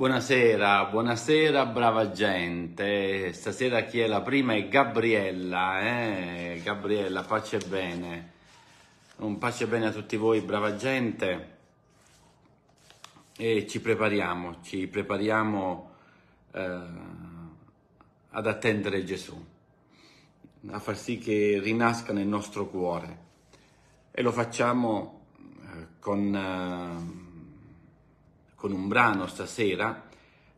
Buonasera, buonasera, brava gente. Stasera chi è la prima è Gabriella, eh? Gabriella, pace bene. Un pace bene a tutti voi, brava gente. E ci prepariamo, ci prepariamo eh, ad attendere Gesù, a far sì che rinasca nel nostro cuore. E lo facciamo eh, con... Eh, con un brano stasera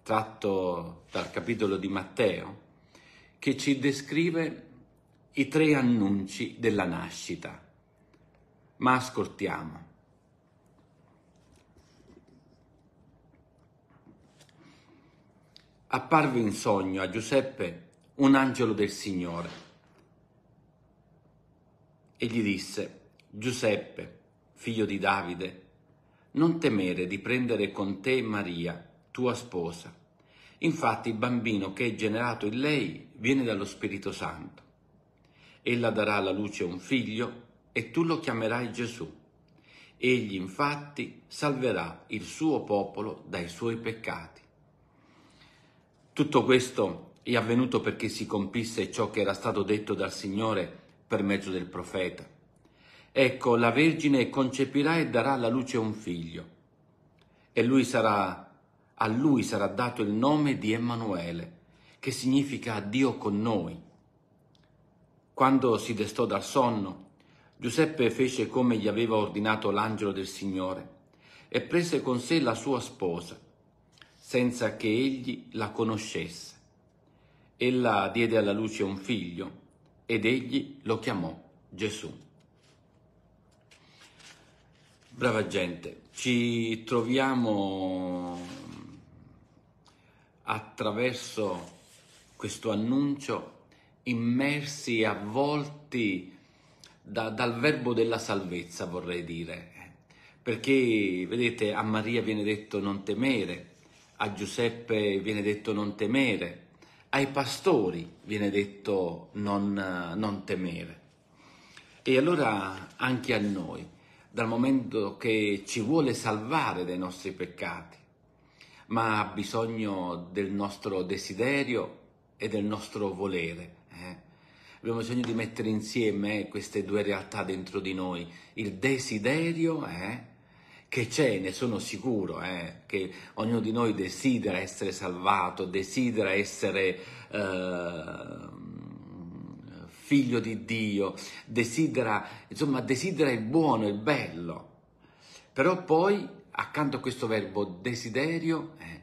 tratto dal capitolo di Matteo che ci descrive i tre annunci della nascita. Ma ascoltiamo. Apparve in sogno a Giuseppe un angelo del Signore e gli disse, Giuseppe, figlio di Davide, non temere di prendere con te Maria, tua sposa. Infatti il bambino che è generato in lei viene dallo Spirito Santo. Ella darà alla luce un figlio e tu lo chiamerai Gesù. Egli infatti salverà il suo popolo dai suoi peccati. Tutto questo è avvenuto perché si compisse ciò che era stato detto dal Signore per mezzo del profeta. Ecco, la Vergine concepirà e darà alla luce un figlio, e lui sarà, a lui sarà dato il nome di Emanuele, che significa Dio con noi. Quando si destò dal sonno, Giuseppe fece come gli aveva ordinato l'angelo del Signore e prese con sé la sua sposa, senza che egli la conoscesse. Ella diede alla luce un figlio ed egli lo chiamò Gesù. Brava gente, ci troviamo attraverso questo annuncio immersi, e avvolti da, dal verbo della salvezza, vorrei dire. Perché, vedete, a Maria viene detto non temere, a Giuseppe viene detto non temere, ai pastori viene detto non, non temere. E allora anche a noi dal momento che ci vuole salvare dai nostri peccati, ma ha bisogno del nostro desiderio e del nostro volere. Eh? Abbiamo bisogno di mettere insieme queste due realtà dentro di noi, il desiderio eh? che c'è, ne sono sicuro, eh? che ognuno di noi desidera essere salvato, desidera essere eh, figlio di Dio, desidera, insomma, desidera il buono, il bello. Però poi, accanto a questo verbo desiderio eh,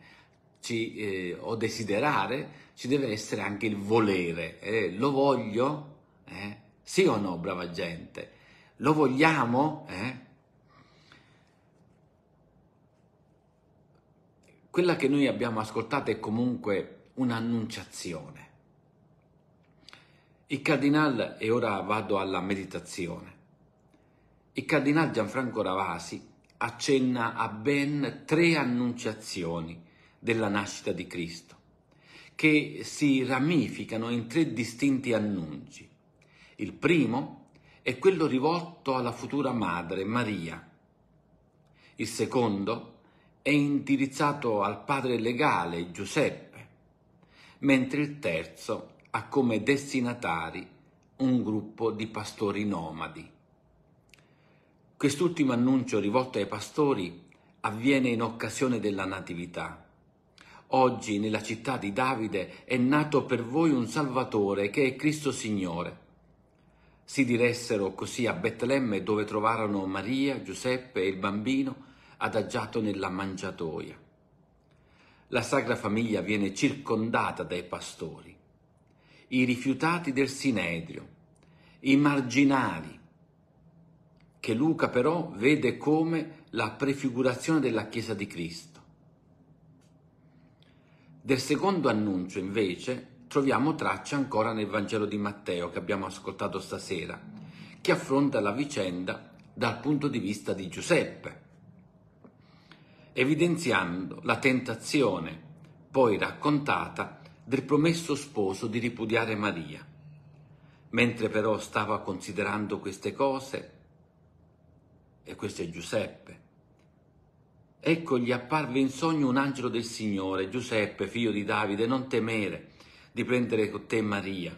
ci, eh, o desiderare, ci deve essere anche il volere. Eh, lo voglio? Eh, sì o no, brava gente? Lo vogliamo? Eh? Quella che noi abbiamo ascoltato è comunque un'annunciazione il cardinal, e ora vado alla meditazione, il cardinal Gianfranco Ravasi accenna a ben tre annunciazioni della nascita di Cristo, che si ramificano in tre distinti annunci. Il primo è quello rivolto alla futura madre Maria. Il secondo è indirizzato al padre legale Giuseppe, mentre il terzo ha come destinatari un gruppo di pastori nomadi. Quest'ultimo annuncio rivolto ai pastori avviene in occasione della Natività. Oggi nella città di Davide è nato per voi un Salvatore che è Cristo Signore. Si diressero così a Betlemme dove trovarono Maria, Giuseppe e il bambino adagiato nella mangiatoia. La Sacra Famiglia viene circondata dai pastori i rifiutati del Sinedrio, i marginali, che Luca però vede come la prefigurazione della Chiesa di Cristo. Del secondo annuncio, invece, troviamo traccia ancora nel Vangelo di Matteo che abbiamo ascoltato stasera, che affronta la vicenda dal punto di vista di Giuseppe, evidenziando la tentazione poi raccontata del promesso sposo di ripudiare Maria. Mentre però stava considerando queste cose, e questo è Giuseppe, ecco gli apparve in sogno un angelo del Signore, Giuseppe, figlio di Davide, non temere di prendere con te Maria,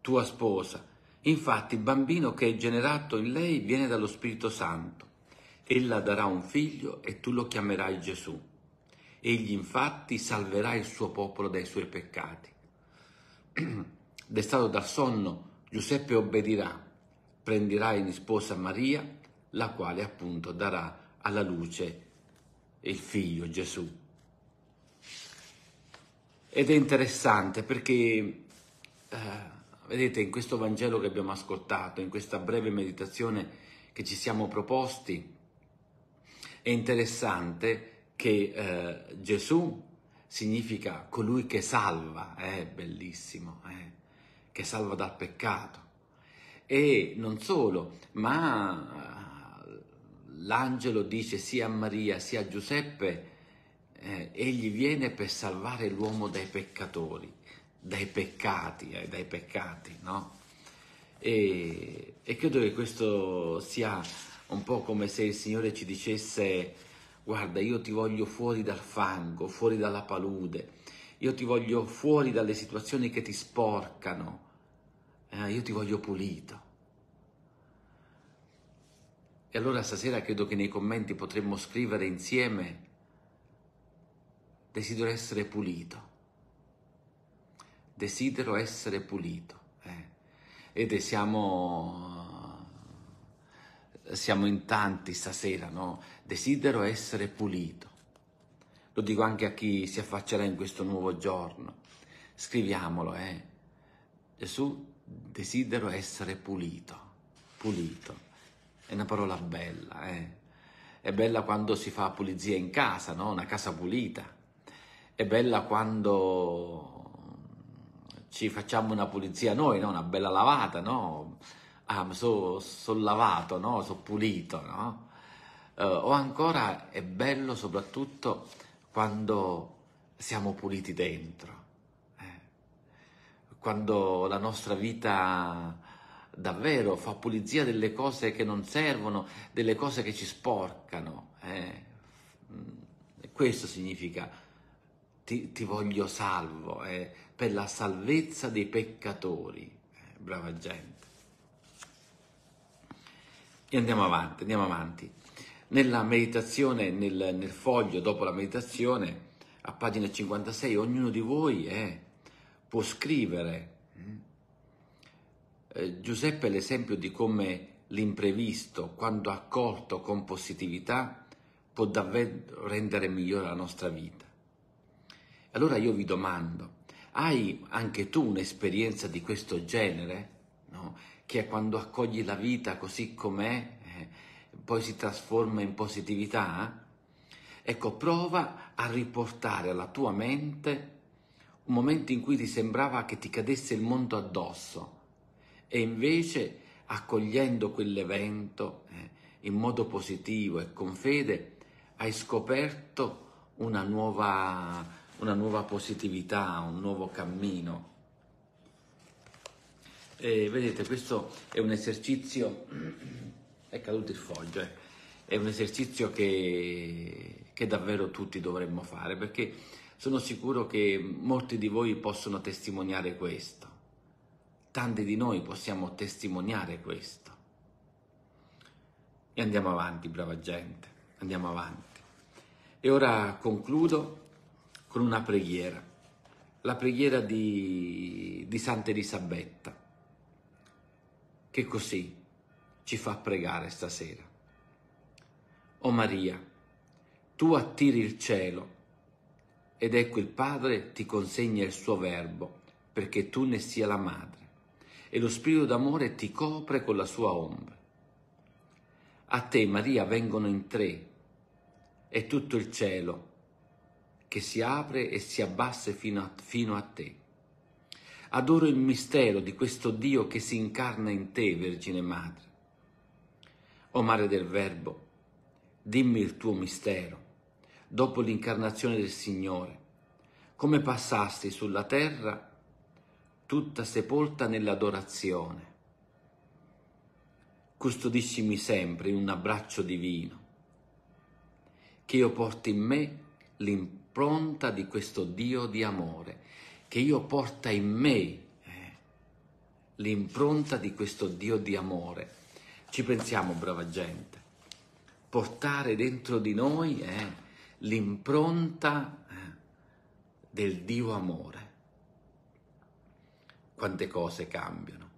tua sposa. Infatti il bambino che è generato in lei viene dallo Spirito Santo. Ella darà un figlio e tu lo chiamerai Gesù Egli infatti salverà il suo popolo dai suoi peccati. Destato dal sonno, Giuseppe obbedirà, prenderà in sposa Maria, la quale appunto darà alla luce il figlio Gesù. Ed è interessante perché, eh, vedete, in questo Vangelo che abbiamo ascoltato, in questa breve meditazione che ci siamo proposti, è interessante che eh, Gesù significa colui che salva, è eh, bellissimo, eh, che salva dal peccato. E non solo, ma eh, l'angelo dice sia a Maria sia a Giuseppe, eh, egli viene per salvare l'uomo dai peccatori, dai peccati, eh, dai peccati, no? E, e credo che questo sia un po' come se il Signore ci dicesse guarda io ti voglio fuori dal fango, fuori dalla palude, io ti voglio fuori dalle situazioni che ti sporcano, eh, io ti voglio pulito. E allora stasera credo che nei commenti potremmo scrivere insieme desidero essere pulito, desidero essere pulito. Eh. Ed siamo siamo in tanti stasera, no? Desidero essere pulito. Lo dico anche a chi si affaccerà in questo nuovo giorno. Scriviamolo, eh. Gesù, desidero essere pulito, pulito. È una parola bella, eh. È bella quando si fa pulizia in casa, no? Una casa pulita. È bella quando ci facciamo una pulizia noi, no? Una bella lavata, no? ah, sono so lavato, no? sono pulito, no? eh, o ancora è bello soprattutto quando siamo puliti dentro, eh? quando la nostra vita davvero fa pulizia delle cose che non servono, delle cose che ci sporcano. Eh? Questo significa ti, ti voglio salvo, eh, per la salvezza dei peccatori, eh, brava gente. E andiamo avanti, andiamo avanti. Nella meditazione, nel, nel foglio dopo la meditazione, a pagina 56, ognuno di voi è, può scrivere. Mm? Eh, Giuseppe è l'esempio di come l'imprevisto, quando accolto con positività, può davvero rendere migliore la nostra vita. Allora io vi domando, hai anche tu un'esperienza di questo genere? No? che è quando accogli la vita così com'è, eh, poi si trasforma in positività? Eh? Ecco, prova a riportare alla tua mente un momento in cui ti sembrava che ti cadesse il mondo addosso e invece accogliendo quell'evento eh, in modo positivo e con fede hai scoperto una nuova, una nuova positività, un nuovo cammino eh, vedete questo è un esercizio, è caduto il foglio, eh. è un esercizio che, che davvero tutti dovremmo fare perché sono sicuro che molti di voi possono testimoniare questo, tanti di noi possiamo testimoniare questo. E andiamo avanti, brava gente, andiamo avanti. E ora concludo con una preghiera, la preghiera di, di Santa Elisabetta che così ci fa pregare stasera. O Maria, tu attiri il cielo ed ecco il Padre ti consegna il suo verbo perché tu ne sia la madre e lo Spirito d'amore ti copre con la sua ombra. A te Maria vengono in tre e tutto il cielo che si apre e si abbassa fino a, fino a te adoro il mistero di questo Dio che si incarna in te, Vergine Madre. O Madre del Verbo, dimmi il tuo mistero, dopo l'incarnazione del Signore, come passasti sulla terra tutta sepolta nell'adorazione. Custodiscimi sempre in un abbraccio divino, che io porti in me l'impronta di questo Dio di amore, che io porta in me eh, l'impronta di questo Dio di amore. Ci pensiamo, brava gente, portare dentro di noi eh, l'impronta eh, del Dio amore. Quante cose cambiano,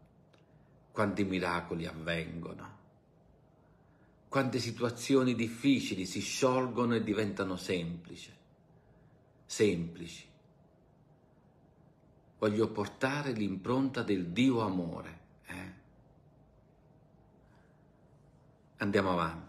quanti miracoli avvengono, quante situazioni difficili si sciolgono e diventano semplici, semplici voglio portare l'impronta del Dio amore. Eh? Andiamo avanti.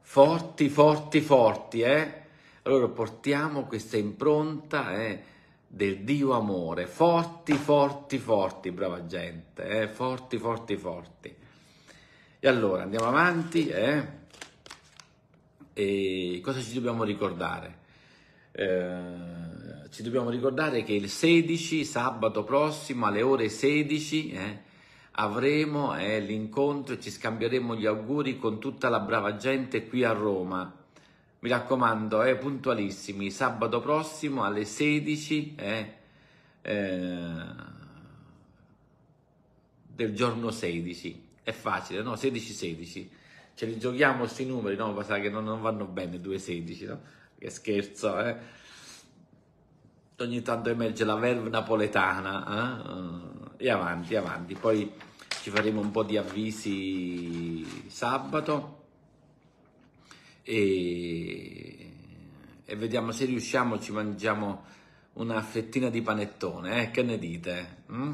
Forti, forti, forti, eh? Allora portiamo questa impronta eh, del Dio amore. Forti, forti, forti, brava gente. Eh? Forti, forti, forti. E allora andiamo avanti. Eh? E cosa ci dobbiamo ricordare? Eh, ci dobbiamo ricordare che il 16, sabato prossimo alle ore 16, eh, avremo eh, l'incontro e ci scambieremo gli auguri con tutta la brava gente qui a Roma. Mi raccomando, eh, puntualissimi, sabato prossimo alle 16 eh, eh, del giorno 16. È facile, no? 16-16. Ce li giochiamo questi numeri, no? Ma Sa che non, non vanno bene 2-16, no? Che scherzo, eh? ogni tanto emerge la verve napoletana eh? e avanti, avanti. Poi ci faremo un po' di avvisi sabato e, e vediamo se riusciamo, ci mangiamo una fettina di panettone, eh? che ne dite? Mm?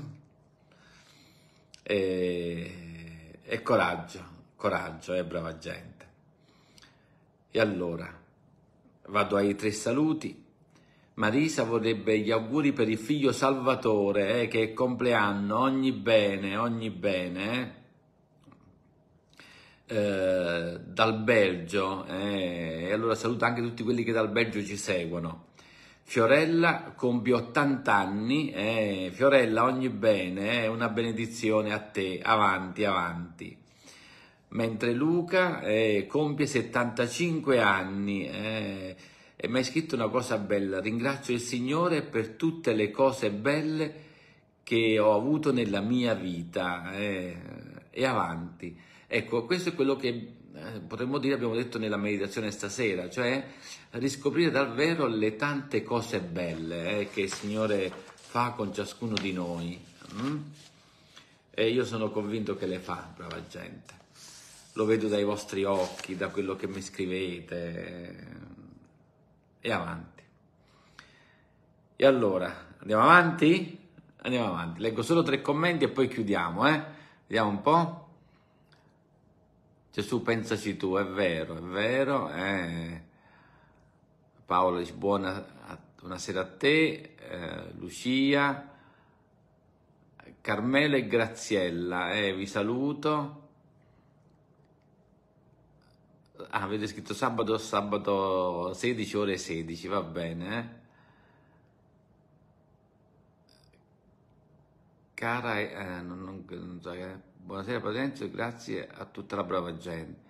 E, e coraggio, coraggio, eh, brava gente. E allora, vado ai tre saluti. Marisa vorrebbe gli auguri per il figlio Salvatore, eh, che è compleanno, ogni bene, ogni bene, eh, eh dal Belgio, eh, e allora saluta anche tutti quelli che dal Belgio ci seguono. Fiorella compie 80 anni, eh, Fiorella ogni bene, è eh, una benedizione a te, avanti, avanti. Mentre Luca eh, compie 75 anni, e mi hai scritto una cosa bella. Ringrazio il Signore per tutte le cose belle che ho avuto nella mia vita eh, e avanti. Ecco, questo è quello che eh, potremmo dire, abbiamo detto nella meditazione stasera, cioè riscoprire davvero le tante cose belle eh, che il Signore fa con ciascuno di noi. Mm? E io sono convinto che le fa, brava gente. Lo vedo dai vostri occhi, da quello che mi scrivete eh e avanti. E allora, andiamo avanti? Andiamo avanti. Leggo solo tre commenti e poi chiudiamo, eh? Vediamo un po'. Gesù, pensaci tu, è vero, è vero. Eh. Paolo dice buona, buonasera a te, eh, Lucia, Carmelo e Graziella, eh, vi saluto. Ah, avete scritto sabato, sabato 16 ore 16, va bene. Cara, eh, non, non, non so, eh. buonasera Patenzio, grazie a tutta la brava gente.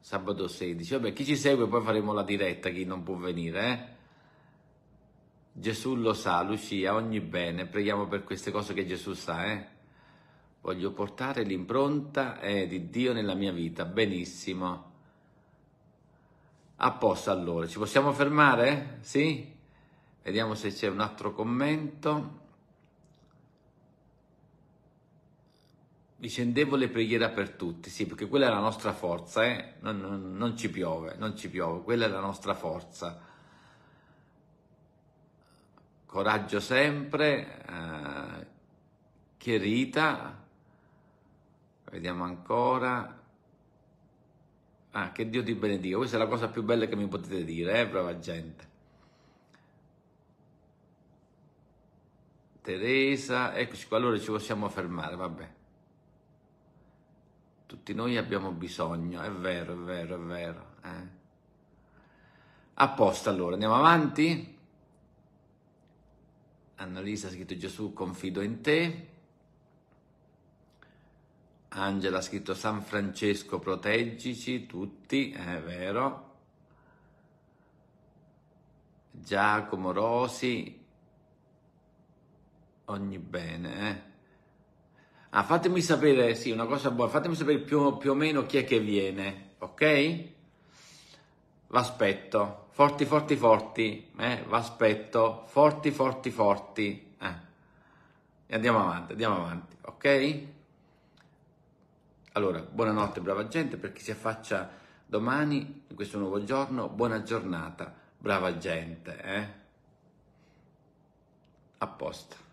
Sabato 16, vabbè, chi ci segue poi faremo la diretta, chi non può venire, eh? Gesù lo sa, Lucia, ogni bene, preghiamo per queste cose che Gesù sa, eh? Voglio portare l'impronta eh, di Dio nella mia vita. Benissimo. A posto allora, ci possiamo fermare? Sì? Vediamo se c'è un altro commento. Vicendevole preghiera per tutti, sì, perché quella è la nostra forza, eh? non, non, non ci piove, non ci piove, quella è la nostra forza. Coraggio sempre, eh, Chierita, Vediamo ancora. Ah, che Dio ti benedica. Questa è la cosa più bella che mi potete dire, eh, brava gente. Teresa, eccoci qua, allora ci possiamo fermare, vabbè. Tutti noi abbiamo bisogno, è vero, è vero, è vero. Eh. A allora, andiamo avanti. Annalisa ha scritto Gesù, confido in te. Angela ha scritto San Francesco proteggici tutti, è vero. Giacomo Rosi, ogni bene. Eh. Ah, fatemi sapere, sì, una cosa buona, fatemi sapere più, più o meno chi è che viene, ok? V'aspetto, forti, forti, forti, eh, v'aspetto, forti, forti, forti. Eh. E andiamo avanti, andiamo avanti, ok? Allora, buonanotte brava gente, per chi si affaccia domani, in questo nuovo giorno, buona giornata, brava gente, eh? A posto.